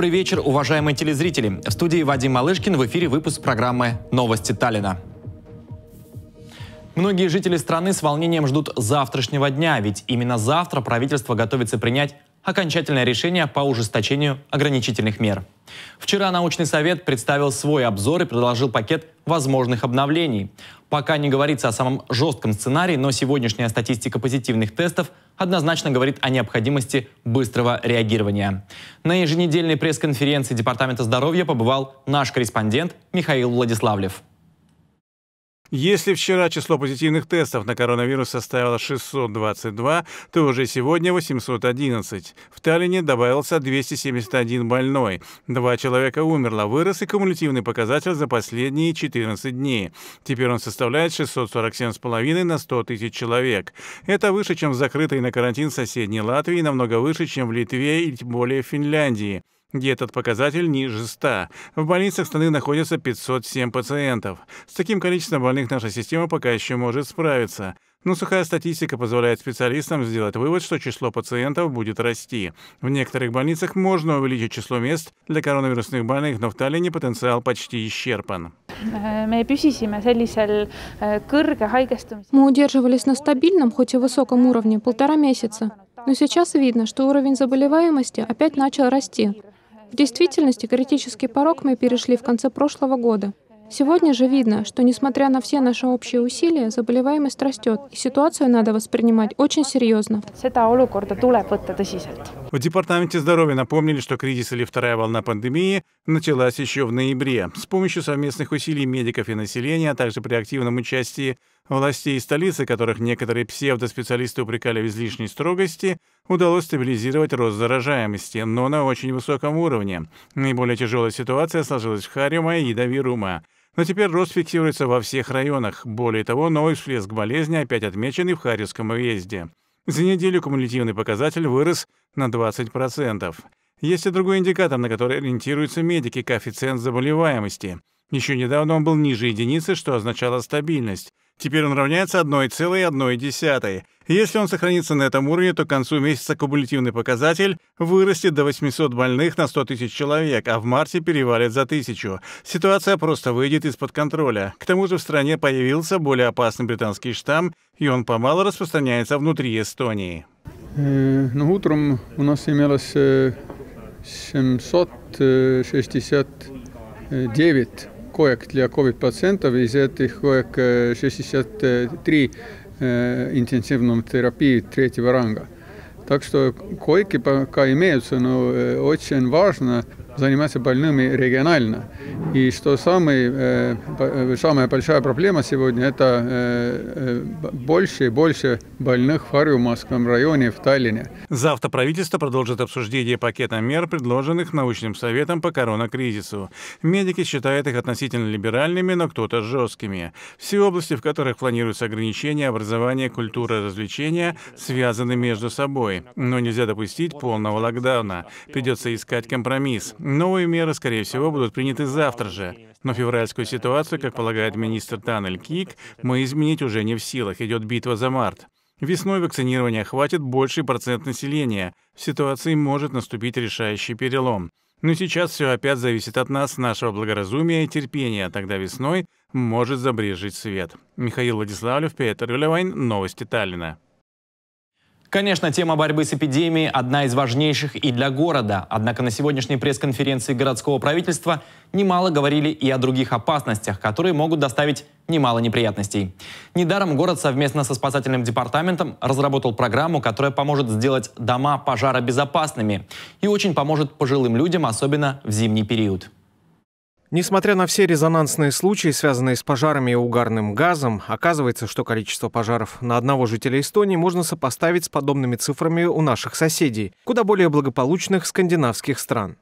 Добрый вечер, уважаемые телезрители. В студии Вадим Малышкин в эфире выпуск программы «Новости Таллина». Многие жители страны с волнением ждут завтрашнего дня, ведь именно завтра правительство готовится принять окончательное решение по ужесточению ограничительных мер. Вчера научный совет представил свой обзор и предложил пакет возможных обновлений. Пока не говорится о самом жестком сценарии, но сегодняшняя статистика позитивных тестов однозначно говорит о необходимости быстрого реагирования. На еженедельной пресс-конференции Департамента здоровья побывал наш корреспондент Михаил Владиславлев. Если вчера число позитивных тестов на коронавирус составило 622, то уже сегодня 811. В Таллине добавился 271 больной. Два человека умерло. Вырос и кумулятивный показатель за последние 14 дней. Теперь он составляет 647,5 на 100 тысяч человек. Это выше, чем в закрытой на карантин соседней Латвии, намного выше, чем в Литве и более в Финляндии где этот показатель ниже 100. В больницах страны находится 507 пациентов. С таким количеством больных наша система пока еще может справиться. Но сухая статистика позволяет специалистам сделать вывод, что число пациентов будет расти. В некоторых больницах можно увеличить число мест для коронавирусных больных, но в Таллине потенциал почти исчерпан. Э, э, мы удерживались на стабильном, хоть и высоком уровне, полтора месяца. Но сейчас видно, что уровень заболеваемости опять начал расти. В действительности критический порог мы перешли в конце прошлого года. Сегодня же видно, что несмотря на все наши общие усилия, заболеваемость растет, и ситуацию надо воспринимать очень серьезно. В Департаменте здоровья напомнили, что кризис или вторая волна пандемии началась еще в ноябре. С помощью совместных усилий медиков и населения, а также при активном участии властей столицы, которых некоторые псевдоспециалисты упрекали в излишней строгости, удалось стабилизировать рост заражаемости, но на очень высоком уровне. Наиболее тяжелая ситуация сложилась в Харюма и Давирума. Но теперь рост фиксируется во всех районах. Более того, новый всплеск болезни опять отмечен и в Харьевском уезде. За неделю кумулятивный показатель вырос на 20%. Есть и другой индикатор, на который ориентируются медики — коэффициент заболеваемости. Еще недавно он был ниже единицы, что означало стабильность. Теперь он равняется 1,1. Если он сохранится на этом уровне, то к концу месяца кумулятивный показатель вырастет до 800 больных на 100 тысяч человек, а в марте перевалит за тысячу. Ситуация просто выйдет из-под контроля. К тому же в стране появился более опасный британский штамм, и он помало распространяется внутри Эстонии. Э, ну, утром у нас имелось 769 э, коек для COVID-пациентов, из этих коек 63 э, Э, интенсивном терапии третьего ранга. Так что койки пока имеются, но э, очень важно заниматься больными регионально. И что самый, э, э, самая большая проблема сегодня, это э, больше и больше больных в Харьумовском районе в Таллине. Завтра правительство продолжит обсуждение пакета мер, предложенных научным советом по коронакризису. Медики считают их относительно либеральными, но кто-то жесткими. Все области, в которых планируются ограничения, образование, культура, развлечения, связаны между собой. Но нельзя допустить полного локдауна. Придется искать компромисс. Новые меры, скорее всего, будут приняты завтра же. Но февральскую ситуацию, как полагает министр Таннель Кик, мы изменить уже не в силах. Идет битва за март. Весной вакцинирования хватит больший процент населения. В ситуации может наступить решающий перелом. Но сейчас все опять зависит от нас, нашего благоразумия и терпения. Тогда весной может забрежить свет. Михаил Владиславлев, Петр Вилевайн, Новости Таллина. Конечно, тема борьбы с эпидемией одна из важнейших и для города. Однако на сегодняшней пресс-конференции городского правительства немало говорили и о других опасностях, которые могут доставить немало неприятностей. Недаром город совместно со спасательным департаментом разработал программу, которая поможет сделать дома пожаробезопасными и очень поможет пожилым людям, особенно в зимний период. Несмотря на все резонансные случаи, связанные с пожарами и угарным газом, оказывается, что количество пожаров на одного жителя Эстонии можно сопоставить с подобными цифрами у наших соседей, куда более благополучных скандинавских стран.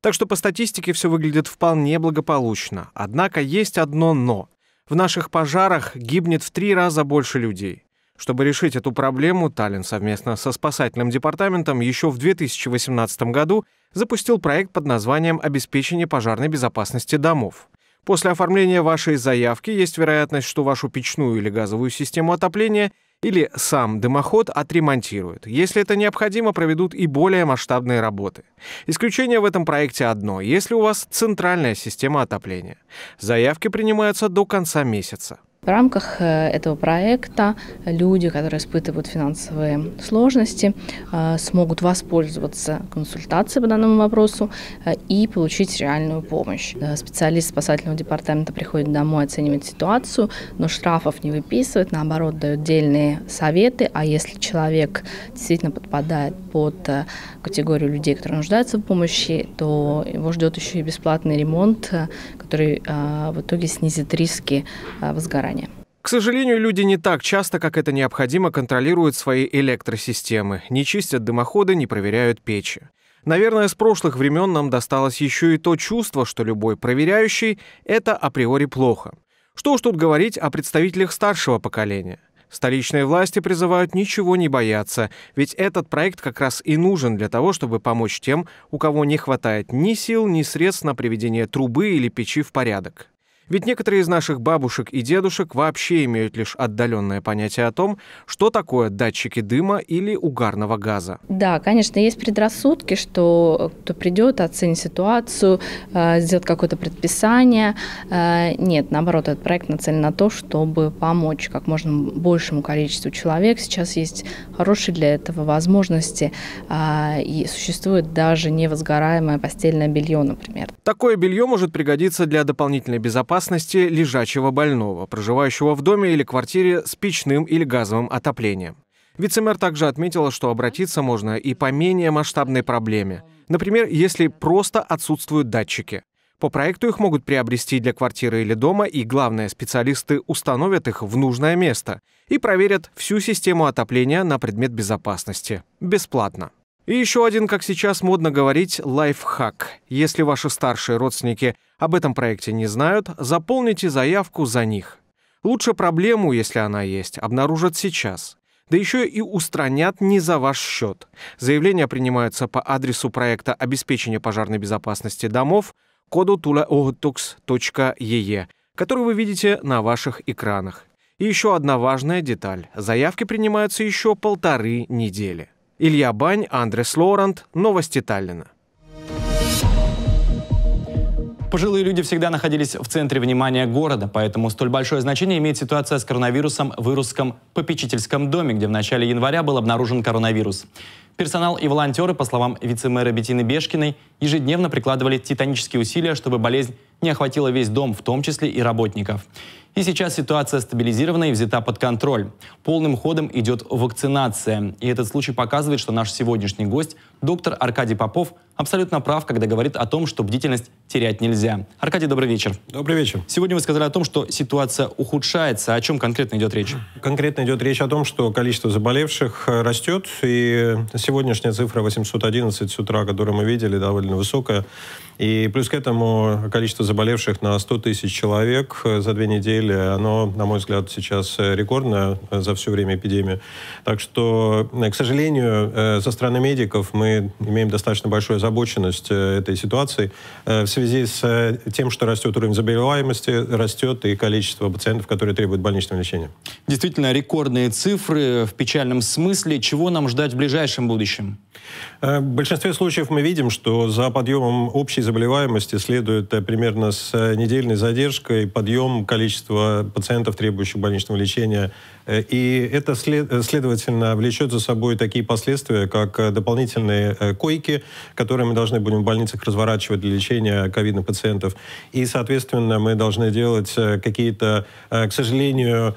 Так что по статистике все выглядит вполне благополучно. Однако есть одно «но». В наших пожарах гибнет в три раза больше людей. Чтобы решить эту проблему, Таллин совместно со спасательным департаментом еще в 2018 году запустил проект под названием «Обеспечение пожарной безопасности домов». После оформления вашей заявки есть вероятность, что вашу печную или газовую систему отопления или сам дымоход отремонтируют. Если это необходимо, проведут и более масштабные работы. Исключение в этом проекте одно, если у вас центральная система отопления. Заявки принимаются до конца месяца. В рамках э, этого проекта люди, которые испытывают финансовые сложности, э, смогут воспользоваться консультацией по данному вопросу э, и получить реальную помощь. Специалист спасательного департамента приходит домой, оценивает ситуацию, но штрафов не выписывает, наоборот, дает дельные советы, а если человек действительно подпадает под категорию людей, которые нуждаются в помощи, то его ждет еще и бесплатный ремонт, который в итоге снизит риски возгорания выгорания. К сожалению, люди не так часто, как это необходимо, контролируют свои электросистемы, не чистят дымоходы, не проверяют печи. Наверное, с прошлых времен нам досталось еще и то чувство, что любой проверяющий – это априори плохо. Что уж тут говорить о представителях старшего поколения. Столичные власти призывают ничего не бояться, ведь этот проект как раз и нужен для того, чтобы помочь тем, у кого не хватает ни сил, ни средств на приведение трубы или печи в порядок. Ведь некоторые из наших бабушек и дедушек вообще имеют лишь отдаленное понятие о том, что такое датчики дыма или угарного газа. Да, конечно, есть предрассудки, что кто придет, оценит ситуацию, э, сделает какое-то предписание. Э, нет, наоборот, этот проект нацелен на то, чтобы помочь как можно большему количеству человек. Сейчас есть хорошие для этого возможности, э, и существует даже невозгораемое постельное белье, например. Такое белье может пригодиться для дополнительной безопасности безопасности лежачего больного, проживающего в доме или квартире с печным или газовым отоплением. Вице-мэр также отметила, что обратиться можно и по менее масштабной проблеме. Например, если просто отсутствуют датчики. По проекту их могут приобрести для квартиры или дома, и, главное, специалисты установят их в нужное место и проверят всю систему отопления на предмет безопасности. Бесплатно. И еще один, как сейчас модно говорить, лайфхак. Если ваши старшие родственники об этом проекте не знают, заполните заявку за них. Лучше проблему, если она есть, обнаружат сейчас. Да еще и устранят не за ваш счет. Заявления принимаются по адресу проекта обеспечения пожарной безопасности домов коду tulaotux.ee, который вы видите на ваших экранах. И еще одна важная деталь. Заявки принимаются еще полторы недели. Илья Бань, Андрес Лорант, новости Таллина. Пожилые люди всегда находились в центре внимания города, поэтому столь большое значение имеет ситуация с коронавирусом в Ирусском попечительском доме, где в начале января был обнаружен коронавирус. Персонал и волонтеры, по словам вице-мэра Бетины Бешкиной, ежедневно прикладывали титанические усилия, чтобы болезнь не охватила весь дом, в том числе и работников. И сейчас ситуация стабилизирована и взята под контроль. Полным ходом идет вакцинация. И этот случай показывает, что наш сегодняшний гость – Доктор Аркадий Попов абсолютно прав, когда говорит о том, что бдительность терять нельзя. Аркадий, добрый вечер. Добрый вечер. Сегодня вы сказали о том, что ситуация ухудшается. О чем конкретно идет речь? Конкретно идет речь о том, что количество заболевших э, растет, и сегодняшняя цифра 811 с утра, которую мы видели, довольно высокая. И плюс к этому количество заболевших на 100 тысяч человек э, за две недели, оно, на мой взгляд, сейчас э, рекордное за все время эпидемии. Так что, к сожалению, со стороны медиков мы имеем достаточно большую озабоченность э, этой ситуации э, в связи с э, тем, что растет уровень заболеваемости, растет и количество пациентов, которые требуют больничного лечения. Действительно, рекордные цифры в печальном смысле. Чего нам ждать в ближайшем будущем? В большинстве случаев мы видим, что за подъемом общей заболеваемости следует примерно с недельной задержкой подъем количества пациентов, требующих больничного лечения Э, и это, э, следовательно, влечет за собой такие последствия, как э, дополнительные койки, которые мы должны будем в больницах разворачивать для лечения ковидных пациентов. И, соответственно, мы должны делать какие-то, к сожалению,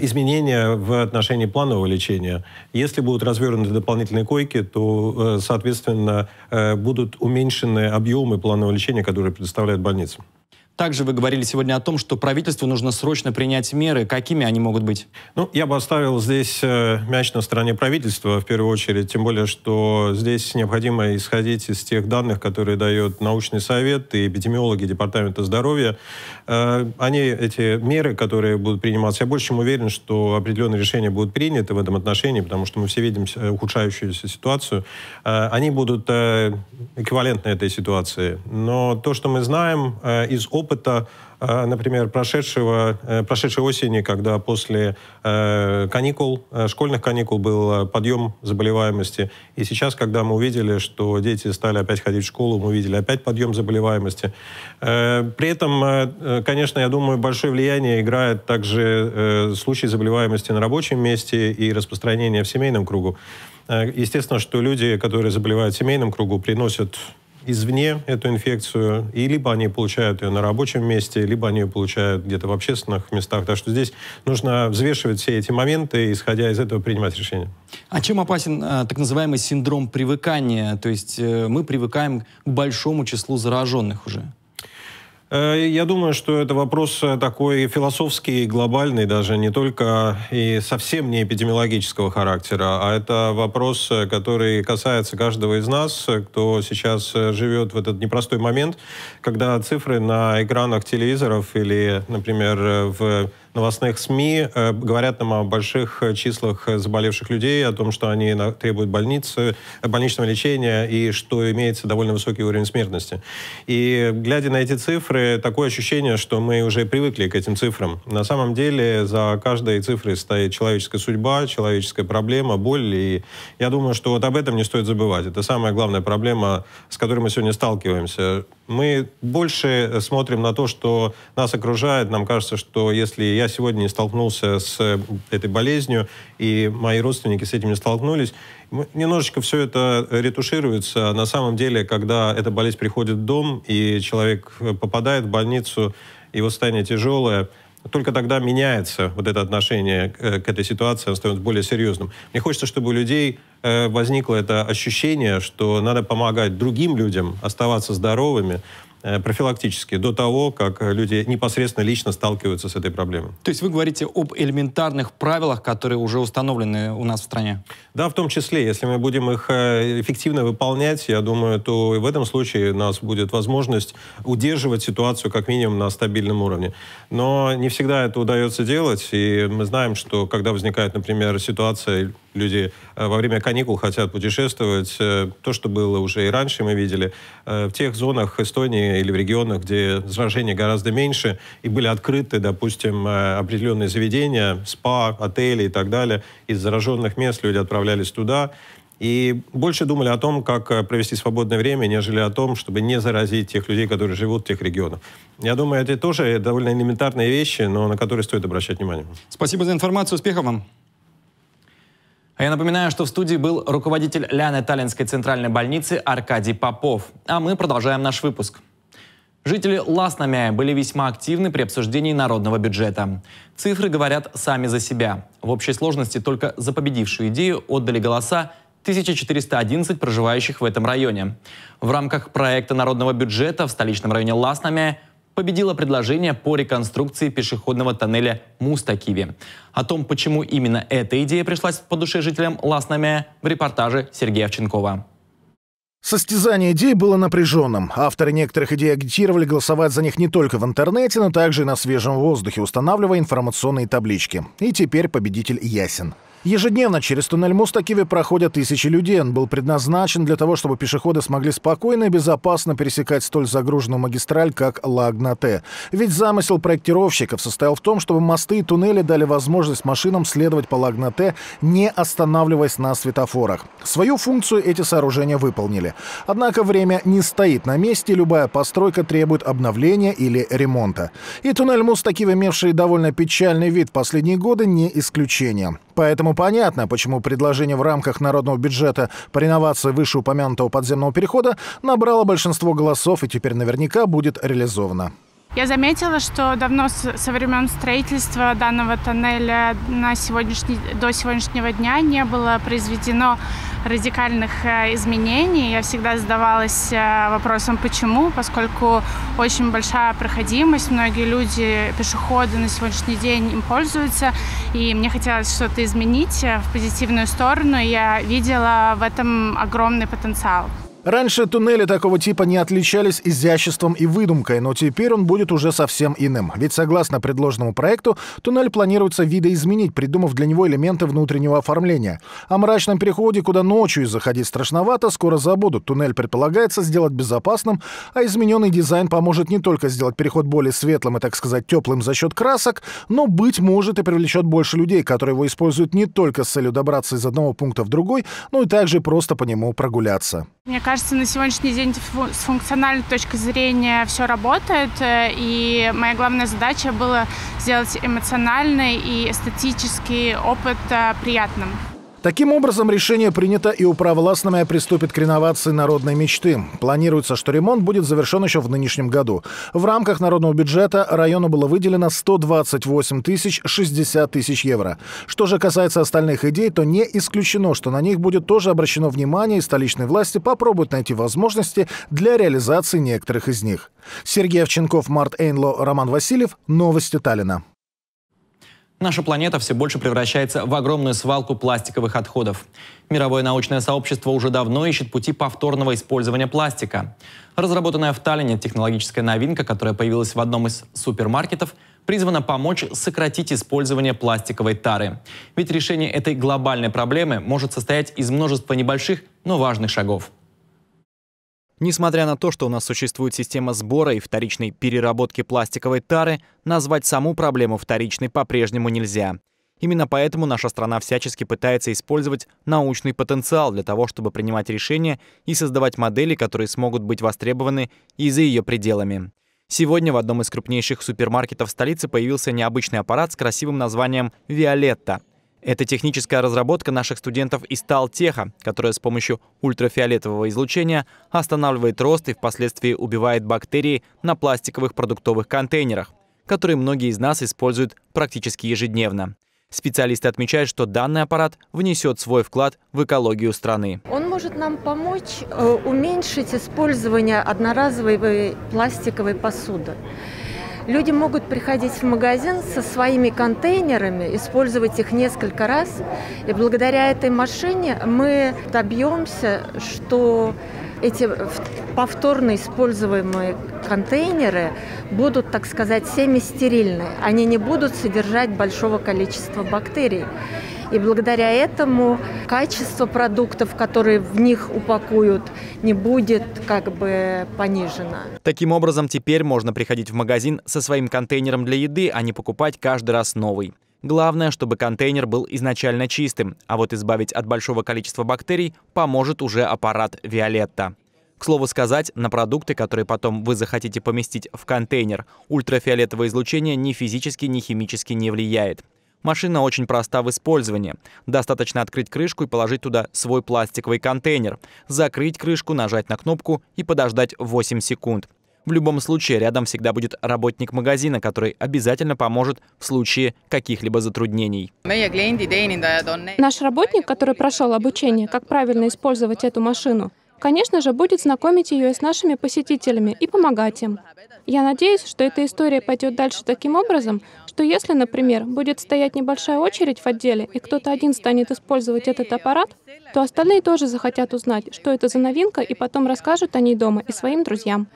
изменения в отношении планового лечения. Если будут развернуты дополнительные койки, то, соответственно, будут уменьшены объемы планового лечения, которые предоставляют больницам. Также вы говорили сегодня о том, что правительству нужно срочно принять меры. Какими они могут быть? Ну, я бы оставил здесь э, мяч на стороне правительства, в первую очередь. Тем более, что здесь необходимо исходить из тех данных, которые дает научный совет и эпидемиологи Департамента здоровья. Э, они, эти меры, которые будут приниматься, я больше чем уверен, что определенные решения будут приняты в этом отношении, потому что мы все видим э, ухудшающуюся ситуацию. Э, они будут эквивалентны этой ситуации. Но то, что мы знаем из опыта, а, например, прошедшего, э, прошедшей осени, когда после э, каникул, э, школьных каникул был подъем заболеваемости. И сейчас, когда мы увидели, что дети стали опять ходить в школу, мы увидели опять подъем заболеваемости. При этом, конечно, я думаю, большое влияние играет также случай заболеваемости на рабочем месте и распространение в семейном кругу. Естественно, что люди, которые заболевают в семейном кругу, приносят извне эту инфекцию, и либо они получают ее на рабочем месте, либо они ее получают где-то в общественных местах. Так что здесь нужно взвешивать все эти моменты и, исходя из этого, принимать решение. А чем опасен э, так называемый синдром привыкания? То есть э, мы привыкаем к большому числу зараженных уже. Э, я думаю, что это вопрос э, такой философский, глобальный даже, не только и совсем не эпидемиологического характера, а это вопрос, э, который касается каждого из нас, кто сейчас живет в этот непростой момент, когда цифры на экранах телевизоров или, например, в новостных СМИ э, говорят нам о больших э, числах э, заболевших людей, о том, что они требуют больницы, больничного лечения и что имеется довольно высокий уровень смертности. И глядя на эти цифры, такое ощущение, что мы уже привыкли к этим цифрам. На самом деле за каждой цифрой стоит человеческая судьба, человеческая проблема, боль. И я думаю, что вот об этом не стоит забывать. Это самая главная проблема, с которой мы сегодня сталкиваемся. Мы больше смотрим на то, что нас окружает. Нам кажется, что если я я сегодня не столкнулся с э, этой болезнью, и мои родственники с этим не столкнулись. Немножечко все это ретушируется. На самом деле, когда эта болезнь приходит в дом, и человек э, попадает в больницу, его состояние тяжелое, только тогда меняется вот это отношение э, к этой ситуации, оно становится более серьезным. Мне хочется, чтобы у людей возникло это ощущение, что надо помогать другим людям оставаться здоровыми, Э, профилактически, до того, как люди непосредственно лично сталкиваются с этой проблемой. То есть вы говорите об элементарных правилах, которые уже установлены у нас в стране? Да, в том числе. Если мы будем их э, эффективно выполнять, я думаю, то и в этом случае у нас будет возможность удерживать ситуацию как минимум на стабильном уровне. Но не всегда это удается делать, и мы знаем, что когда возникает, например, ситуация Люди э, во время каникул хотят путешествовать. Э, то, что было уже и раньше, мы видели. Э, в тех зонах Эстонии или в регионах, где заражение гораздо меньше, и были открыты, допустим, определенные заведения, спа, отели и так далее. Из зараженных мест люди отправлялись туда. И больше думали о том, как провести свободное время, нежели о том, чтобы не заразить тех людей, которые живут в тех регионах. Я думаю, это тоже довольно элементарные вещи, но на которые стоит обращать внимание. Спасибо за информацию. Успехов вам! А я напоминаю, что в студии был руководитель Ляны Таллинской центральной больницы Аркадий Попов. А мы продолжаем наш выпуск. Жители Ласномяя были весьма активны при обсуждении народного бюджета. Цифры говорят сами за себя. В общей сложности только за победившую идею отдали голоса 1411 проживающих в этом районе. В рамках проекта народного бюджета в столичном районе Ласномяя победило предложение по реконструкции пешеходного тоннеля Мустакиви. О том, почему именно эта идея пришлась по душе жителям Ласнамя, в репортаже Сергея Овченкова. Состязание идей было напряженным. Авторы некоторых идей агитировали голосовать за них не только в интернете, но также и на свежем воздухе, устанавливая информационные таблички. И теперь победитель ясен. Ежедневно через туннель Мустакиви проходят тысячи людей. Он был предназначен для того, чтобы пешеходы смогли спокойно и безопасно пересекать столь загруженную магистраль, как Лагнате. Ведь замысел проектировщиков состоял в том, чтобы мосты и туннели дали возможность машинам следовать по Лагнате, не останавливаясь на светофорах. Свою функцию эти сооружения выполнили. Однако время не стоит на месте, любая постройка требует обновления или ремонта. И туннель Мустакиви, имевший довольно печальный вид в последние годы, не исключение. Поэтому понятно, почему предложение в рамках народного бюджета по реновации вышеупомянутого подземного перехода набрало большинство голосов и теперь наверняка будет реализовано. Я заметила, что давно со времен строительства данного тоннеля на сегодняшний, до сегодняшнего дня не было произведено радикальных э, изменений. Я всегда задавалась э, вопросом, почему, поскольку очень большая проходимость, многие люди, пешеходы на сегодняшний день им пользуются, и мне хотелось что-то изменить э, в позитивную сторону, и я видела в этом огромный потенциал. Раньше туннели такого типа не отличались изяществом и выдумкой, но теперь он будет уже совсем иным. Ведь согласно предложенному проекту, туннель планируется видоизменить, придумав для него элементы внутреннего оформления. О мрачном переходе, куда ночью заходить страшновато, скоро забудут. Туннель предполагается сделать безопасным, а измененный дизайн поможет не только сделать переход более светлым и, так сказать, теплым за счет красок, но, быть может, и привлечет больше людей, которые его используют не только с целью добраться из одного пункта в другой, но и также просто по нему прогуляться. Мне кажется, кажется, на сегодняшний день с функциональной точки зрения все работает, э, и моя главная задача была сделать эмоциональный и эстетический опыт э, приятным. Таким образом, решение принято и управластная приступит к реновации народной мечты. Планируется, что ремонт будет завершен еще в нынешнем году. В рамках народного бюджета району было выделено 128 тысяч 60 тысяч евро. Что же касается остальных идей, то не исключено, что на них будет тоже обращено внимание, и столичные власти попробуют найти возможности для реализации некоторых из них. Сергей Овченков, Март Эйнло, Роман Васильев. Новости Таллина. Наша планета все больше превращается в огромную свалку пластиковых отходов. Мировое научное сообщество уже давно ищет пути повторного использования пластика. Разработанная в Таллине технологическая новинка, которая появилась в одном из супермаркетов, призвана помочь сократить использование пластиковой тары. Ведь решение этой глобальной проблемы может состоять из множества небольших, но важных шагов. Несмотря на то, что у нас существует система сбора и вторичной переработки пластиковой тары, назвать саму проблему вторичной по-прежнему нельзя. Именно поэтому наша страна всячески пытается использовать научный потенциал для того, чтобы принимать решения и создавать модели, которые смогут быть востребованы и за ее пределами. Сегодня в одном из крупнейших супермаркетов столицы появился необычный аппарат с красивым названием «Виолетта». Это техническая разработка наших студентов из Талтеха, которая с помощью ультрафиолетового излучения останавливает рост и впоследствии убивает бактерии на пластиковых продуктовых контейнерах, которые многие из нас используют практически ежедневно. Специалисты отмечают, что данный аппарат внесет свой вклад в экологию страны. Он может нам помочь э, уменьшить использование одноразовой пластиковой посуды. Люди могут приходить в магазин со своими контейнерами, использовать их несколько раз. И благодаря этой машине мы добьемся, что эти повторно используемые контейнеры будут, так сказать, стерильные. Они не будут содержать большого количества бактерий. И благодаря этому качество продуктов, которые в них упакуют, не будет как бы понижено. Таким образом, теперь можно приходить в магазин со своим контейнером для еды, а не покупать каждый раз новый. Главное, чтобы контейнер был изначально чистым, а вот избавить от большого количества бактерий поможет уже аппарат «Виолетта». К слову сказать, на продукты, которые потом вы захотите поместить в контейнер, ультрафиолетовое излучение ни физически, ни химически не влияет. Машина очень проста в использовании. Достаточно открыть крышку и положить туда свой пластиковый контейнер, закрыть крышку, нажать на кнопку и подождать 8 секунд. В любом случае, рядом всегда будет работник магазина, который обязательно поможет в случае каких-либо затруднений. Наш работник, который прошел обучение, как правильно использовать эту машину, конечно же, будет знакомить ее с нашими посетителями и помогать им. Я надеюсь, что эта история пойдет дальше таким образом, что если, например, будет стоять небольшая очередь в отделе, и кто-то один станет использовать этот аппарат, то остальные тоже захотят узнать, что это за новинка, и потом расскажут о ней дома и своим друзьям.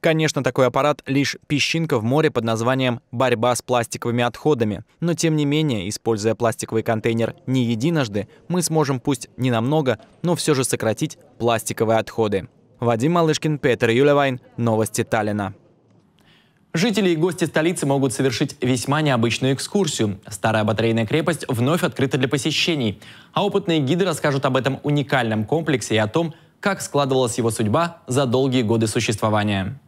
Конечно, такой аппарат лишь песчинка в море под названием «борьба с пластиковыми отходами». Но тем не менее, используя пластиковый контейнер не единожды, мы сможем пусть не намного, но все же сократить пластиковые отходы. Вадим Малышкин, Петр Юлевайн, Новости Таллина. Жители и гости столицы могут совершить весьма необычную экскурсию. Старая батарейная крепость вновь открыта для посещений. А опытные гиды расскажут об этом уникальном комплексе и о том, как складывалась его судьба за долгие годы существования.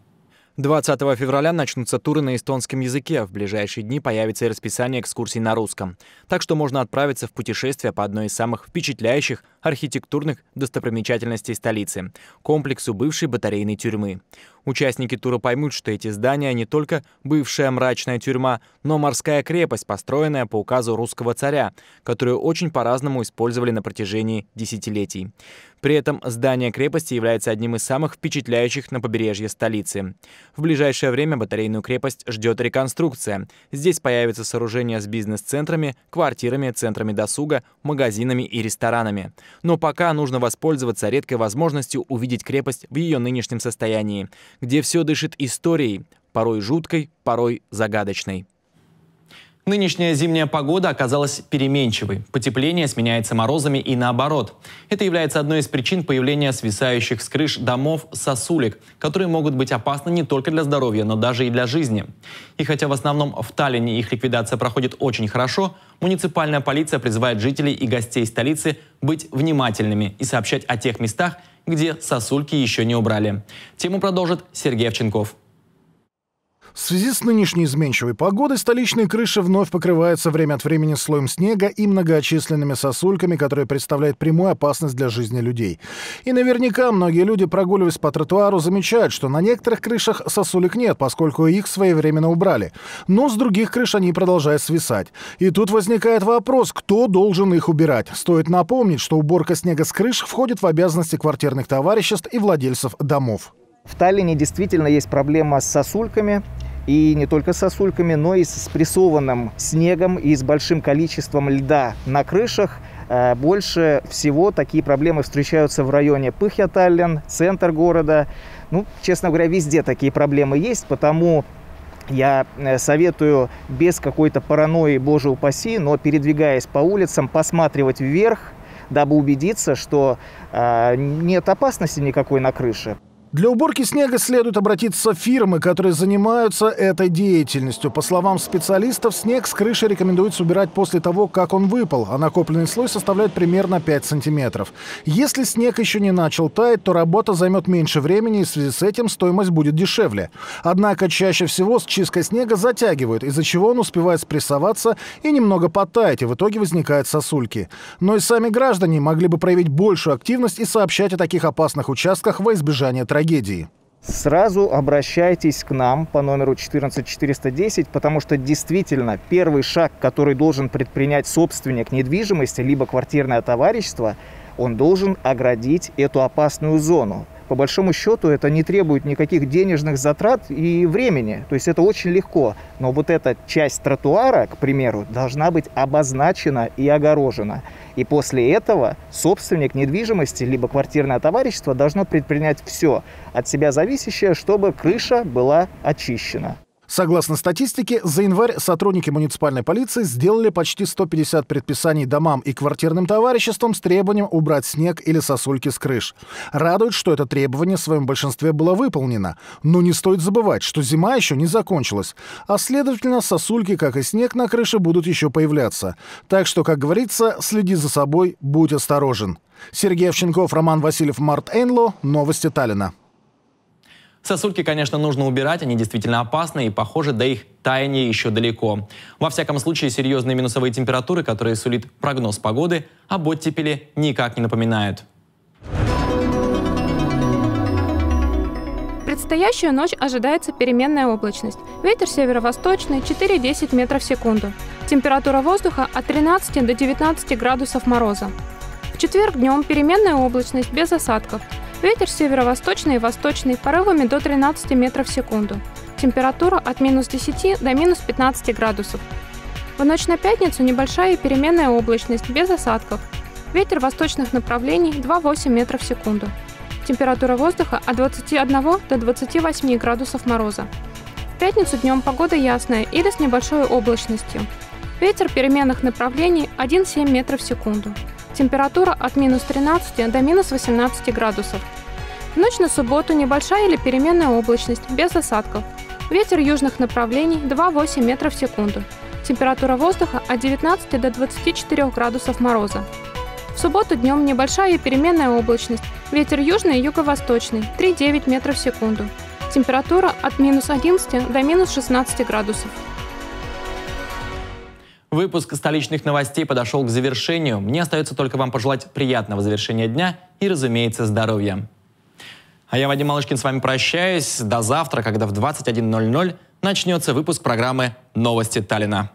20 февраля начнутся туры на эстонском языке. В ближайшие дни появится и расписание экскурсий на русском. Так что можно отправиться в путешествие по одной из самых впечатляющих архитектурных достопримечательностей столицы – комплексу бывшей батарейной тюрьмы. Участники тура поймут, что эти здания не только бывшая мрачная тюрьма, но морская крепость, построенная по указу русского царя, которую очень по-разному использовали на протяжении десятилетий. При этом здание крепости является одним из самых впечатляющих на побережье столицы. В ближайшее время батарейную крепость ждет реконструкция. Здесь появятся сооружения с бизнес-центрами, квартирами, центрами досуга, магазинами и ресторанами. Но пока нужно воспользоваться редкой возможностью увидеть крепость в ее нынешнем состоянии, где все дышит историей, порой жуткой, порой загадочной. Нынешняя зимняя погода оказалась переменчивой. Потепление сменяется морозами и наоборот. Это является одной из причин появления свисающих с крыш домов сосулек, которые могут быть опасны не только для здоровья, но даже и для жизни. И хотя в основном в Таллине их ликвидация проходит очень хорошо, муниципальная полиция призывает жителей и гостей столицы быть внимательными и сообщать о тех местах, где сосульки еще не убрали. Тему продолжит Сергей Овченков. В связи с нынешней изменчивой погодой столичные крыши вновь покрываются время от времени слоем снега и многочисленными сосульками, которые представляют прямую опасность для жизни людей. И наверняка многие люди, прогуливаясь по тротуару, замечают, что на некоторых крышах сосулек нет, поскольку их своевременно убрали. Но с других крыш они продолжают свисать. И тут возникает вопрос, кто должен их убирать. Стоит напомнить, что уборка снега с крыш входит в обязанности квартирных товариществ и владельцев домов. В Таллине действительно есть проблема с сосульками и не только сосульками, но и с спрессованным снегом и с большим количеством льда на крышах. Э, больше всего такие проблемы встречаются в районе Пыхяталлен, центр города. Ну, честно говоря, везде такие проблемы есть, потому я э, советую без какой-то паранойи, боже упаси, но передвигаясь по улицам, посматривать вверх, дабы убедиться, что э, нет опасности никакой на крыше. Для уборки снега следует обратиться в фирмы, которые занимаются этой деятельностью. По словам специалистов, снег с крыши рекомендуется убирать после того, как он выпал, а накопленный слой составляет примерно 5 сантиметров. Если снег еще не начал таять, то работа займет меньше времени, и в связи с этим стоимость будет дешевле. Однако чаще всего с чисткой снега затягивают, из-за чего он успевает спрессоваться и немного подтаять, и в итоге возникают сосульки. Но и сами граждане могли бы проявить большую активность и сообщать о таких опасных участках во избежание трагедии трагедии? Сразу обращайтесь к нам по номеру 14410, потому что действительно первый шаг, который должен предпринять собственник недвижимости, либо квартирное товарищество, он должен оградить эту опасную зону по большому счету это не требует никаких денежных затрат и времени. То есть это очень легко. Но вот эта часть тротуара, к примеру, должна быть обозначена и огорожена. И после этого собственник недвижимости либо квартирное товарищество должно предпринять все от себя зависящее, чтобы крыша была очищена. Согласно статистике, за январь сотрудники муниципальной полиции сделали почти 150 предписаний домам и квартирным товариществам с требованием убрать снег или сосульки с крыш. Радует, что это требование в своем большинстве было выполнено. Но не стоит забывать, что зима еще не закончилась, а следовательно сосульки, как и снег на крыше, будут еще появляться. Так что, как говорится, следи за собой, будь осторожен. Сергей Овченков, Роман Васильев, Март Эйнло. Новости Таллина. Сосульки, конечно, нужно убирать, они действительно опасны и, похоже, до их таяния еще далеко. Во всяком случае, серьезные минусовые температуры, которые сулит прогноз погоды, об оттепели никак не напоминают. предстоящую ночь ожидается переменная облачность. Ветер северо-восточный 4-10 метров в секунду. Температура воздуха от 13 до 19 градусов мороза. В четверг днем переменная облачность без осадков. Ветер северо-восточный и восточный порывами до 13 метров в секунду. Температура от минус 10 до минус 15 градусов. В ночь на пятницу небольшая переменная облачность, без осадков. Ветер восточных направлений 2,8 метров в секунду. Температура воздуха от 21 до 28 градусов мороза. В пятницу днем погода ясная или с небольшой облачностью. Ветер переменных направлений 1,7 метров в секунду. Температура от минус 13 до минус 18 градусов. В ночь на субботу небольшая или переменная облачность, без осадков. Ветер южных направлений 2,8 метров в секунду. Температура воздуха от 19 до 24 градусов мороза. В субботу днем небольшая и переменная облачность. Ветер южный и юго-восточный 3,9 метров в секунду. Температура от минус 11 до минус 16 градусов. Выпуск столичных новостей подошел к завершению. Мне остается только вам пожелать приятного завершения дня и, разумеется, здоровья. А я, Вадим Малышкин, с вами прощаюсь. До завтра, когда в 21.00 начнется выпуск программы «Новости Таллина».